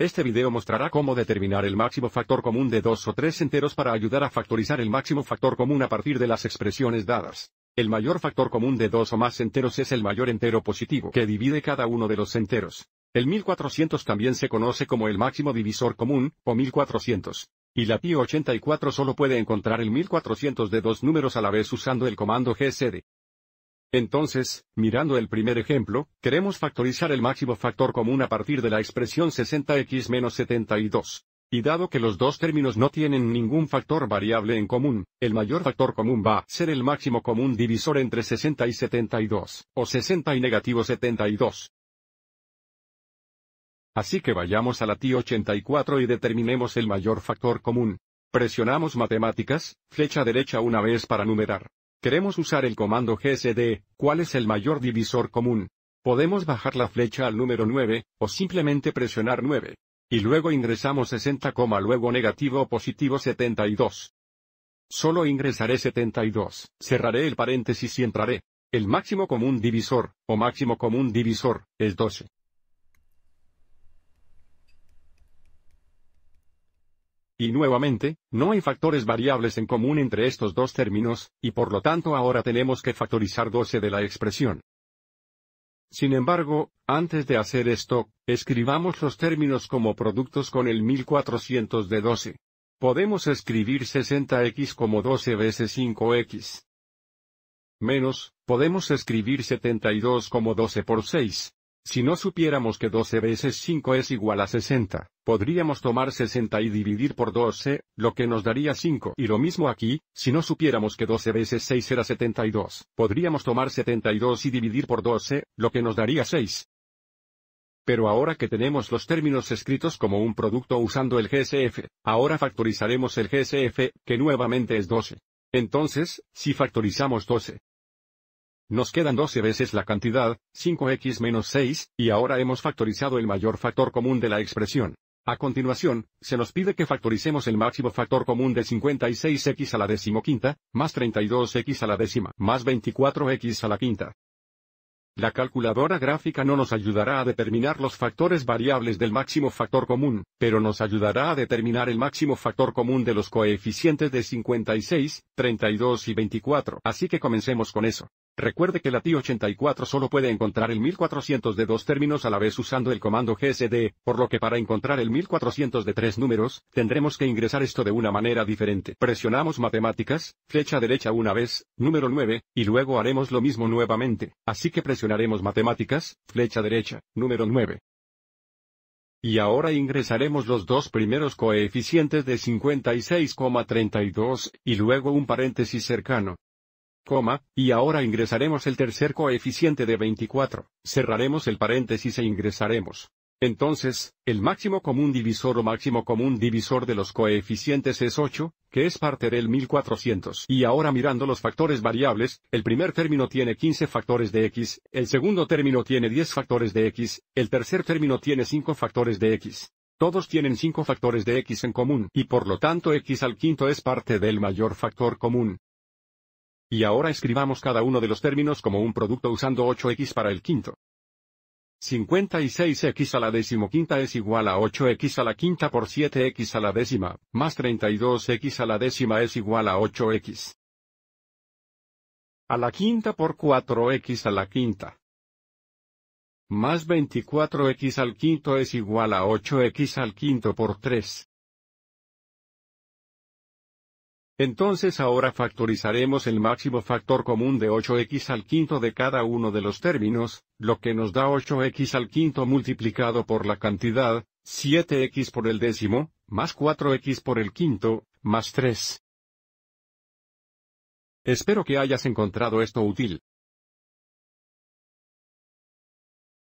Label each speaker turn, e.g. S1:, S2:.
S1: Este video mostrará cómo determinar el máximo factor común de dos o tres enteros para ayudar a factorizar el máximo factor común a partir de las expresiones dadas. El mayor factor común de dos o más enteros es el mayor entero positivo que divide cada uno de los enteros. El 1400 también se conoce como el máximo divisor común, o 1400. Y la PI84 solo puede encontrar el 1400 de dos números a la vez usando el comando GCD. Entonces, mirando el primer ejemplo, queremos factorizar el máximo factor común a partir de la expresión 60x menos 72. Y dado que los dos términos no tienen ningún factor variable en común, el mayor factor común va a ser el máximo común divisor entre 60 y 72, o 60 y negativo 72. Así que vayamos a la t 84 y determinemos el mayor factor común. Presionamos matemáticas, flecha derecha una vez para numerar. Queremos usar el comando GSD, ¿cuál es el mayor divisor común? Podemos bajar la flecha al número 9, o simplemente presionar 9. Y luego ingresamos 60, luego negativo o positivo 72. Solo ingresaré 72, cerraré el paréntesis y entraré. El máximo común divisor, o máximo común divisor, es 12. Y nuevamente, no hay factores variables en común entre estos dos términos, y por lo tanto ahora tenemos que factorizar 12 de la expresión. Sin embargo, antes de hacer esto, escribamos los términos como productos con el 1400 de 12. Podemos escribir 60x como 12 veces 5x. Menos, podemos escribir 72 como 12 por 6. Si no supiéramos que 12 veces 5 es igual a 60, podríamos tomar 60 y dividir por 12, lo que nos daría 5. Y lo mismo aquí, si no supiéramos que 12 veces 6 era 72, podríamos tomar 72 y dividir por 12, lo que nos daría 6. Pero ahora que tenemos los términos escritos como un producto usando el GCF, ahora factorizaremos el GCF, que nuevamente es 12. Entonces, si factorizamos 12, nos quedan 12 veces la cantidad, 5x menos 6, y ahora hemos factorizado el mayor factor común de la expresión. A continuación, se nos pide que factoricemos el máximo factor común de 56x a la decimoquinta, más 32x a la décima, más 24x a la quinta. La calculadora gráfica no nos ayudará a determinar los factores variables del máximo factor común, pero nos ayudará a determinar el máximo factor común de los coeficientes de 56, 32 y 24. Así que comencemos con eso. Recuerde que la t 84 solo puede encontrar el 1400 de dos términos a la vez usando el comando GSD, por lo que para encontrar el 1400 de tres números, tendremos que ingresar esto de una manera diferente. Presionamos matemáticas, flecha derecha una vez, número 9, y luego haremos lo mismo nuevamente, así que presionaremos matemáticas, flecha derecha, número 9. Y ahora ingresaremos los dos primeros coeficientes de 56,32, y luego un paréntesis cercano, y ahora ingresaremos el tercer coeficiente de 24, cerraremos el paréntesis e ingresaremos. Entonces, el máximo común divisor o máximo común divisor de los coeficientes es 8, que es parte del 1400. Y ahora mirando los factores variables, el primer término tiene 15 factores de x, el segundo término tiene 10 factores de x, el tercer término tiene 5 factores de x. Todos tienen 5 factores de x en común y por lo tanto x al quinto es parte del mayor factor común, y ahora escribamos cada uno de los términos como un producto usando 8x para el quinto. 56x a la quinta es igual a 8x a la quinta por 7x a la décima, más 32x a la décima es igual a 8x. A la quinta por 4x a la quinta. Más 24x al quinto es igual a 8x al quinto por 3. Entonces ahora factorizaremos el máximo factor común de 8x al quinto de cada uno de los términos, lo que nos da 8x al quinto multiplicado por la cantidad, 7x por el décimo, más 4x por el quinto, más 3. Espero que hayas encontrado esto útil.